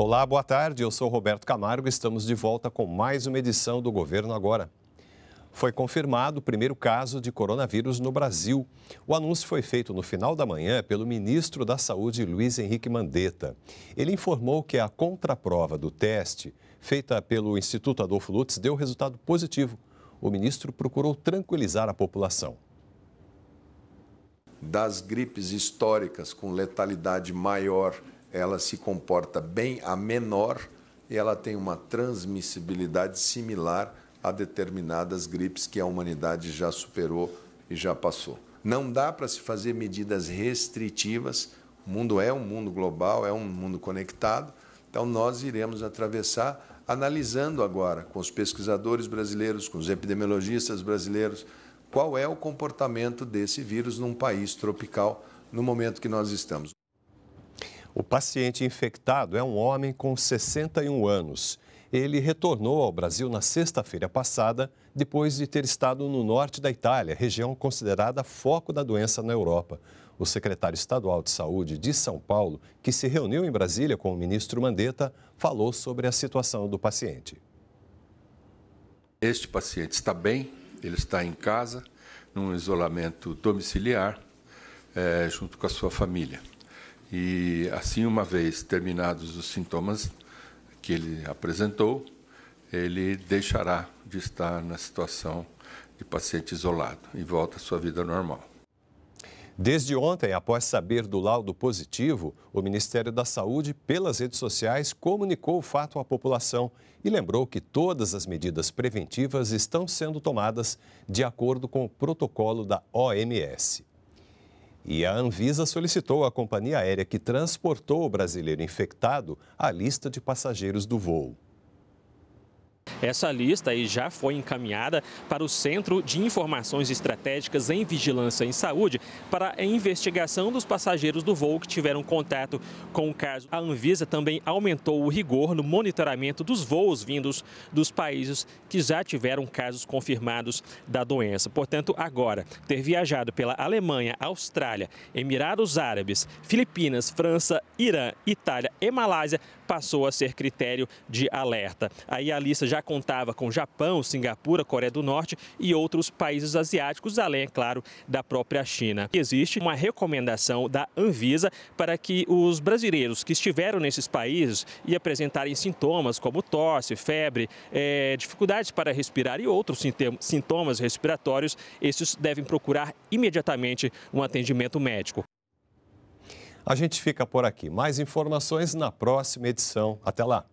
Olá, boa tarde. Eu sou Roberto Camargo e estamos de volta com mais uma edição do Governo Agora. Foi confirmado o primeiro caso de coronavírus no Brasil. O anúncio foi feito no final da manhã pelo ministro da Saúde, Luiz Henrique Mandetta. Ele informou que a contraprova do teste, feita pelo Instituto Adolfo Lutz, deu resultado positivo. O ministro procurou tranquilizar a população. Das gripes históricas com letalidade maior ela se comporta bem a menor e ela tem uma transmissibilidade similar a determinadas gripes que a humanidade já superou e já passou. Não dá para se fazer medidas restritivas. O mundo é um mundo global, é um mundo conectado. Então nós iremos atravessar analisando agora com os pesquisadores brasileiros, com os epidemiologistas brasileiros, qual é o comportamento desse vírus num país tropical no momento que nós estamos. O paciente infectado é um homem com 61 anos. Ele retornou ao Brasil na sexta-feira passada, depois de ter estado no norte da Itália, região considerada foco da doença na Europa. O secretário estadual de saúde de São Paulo, que se reuniu em Brasília com o ministro Mandetta, falou sobre a situação do paciente. Este paciente está bem, ele está em casa, num isolamento domiciliar, é, junto com a sua família. E assim, uma vez terminados os sintomas que ele apresentou, ele deixará de estar na situação de paciente isolado e volta à sua vida normal. Desde ontem, após saber do laudo positivo, o Ministério da Saúde, pelas redes sociais, comunicou o fato à população e lembrou que todas as medidas preventivas estão sendo tomadas de acordo com o protocolo da OMS. E a Anvisa solicitou à companhia aérea que transportou o brasileiro infectado a lista de passageiros do voo. Essa lista aí já foi encaminhada para o Centro de Informações Estratégicas em Vigilância em Saúde para a investigação dos passageiros do voo que tiveram contato com o caso. A Anvisa também aumentou o rigor no monitoramento dos voos vindos dos países que já tiveram casos confirmados da doença. Portanto, agora, ter viajado pela Alemanha, Austrália, Emirados Árabes, Filipinas, França, Irã, Itália e Malásia passou a ser critério de alerta. Aí a lista já contava com Japão, Singapura, Coreia do Norte e outros países asiáticos, além, é claro, da própria China. Existe uma recomendação da Anvisa para que os brasileiros que estiveram nesses países e apresentarem sintomas como tosse, febre, é, dificuldades para respirar e outros sintomas respiratórios, esses devem procurar imediatamente um atendimento médico. A gente fica por aqui. Mais informações na próxima edição. Até lá!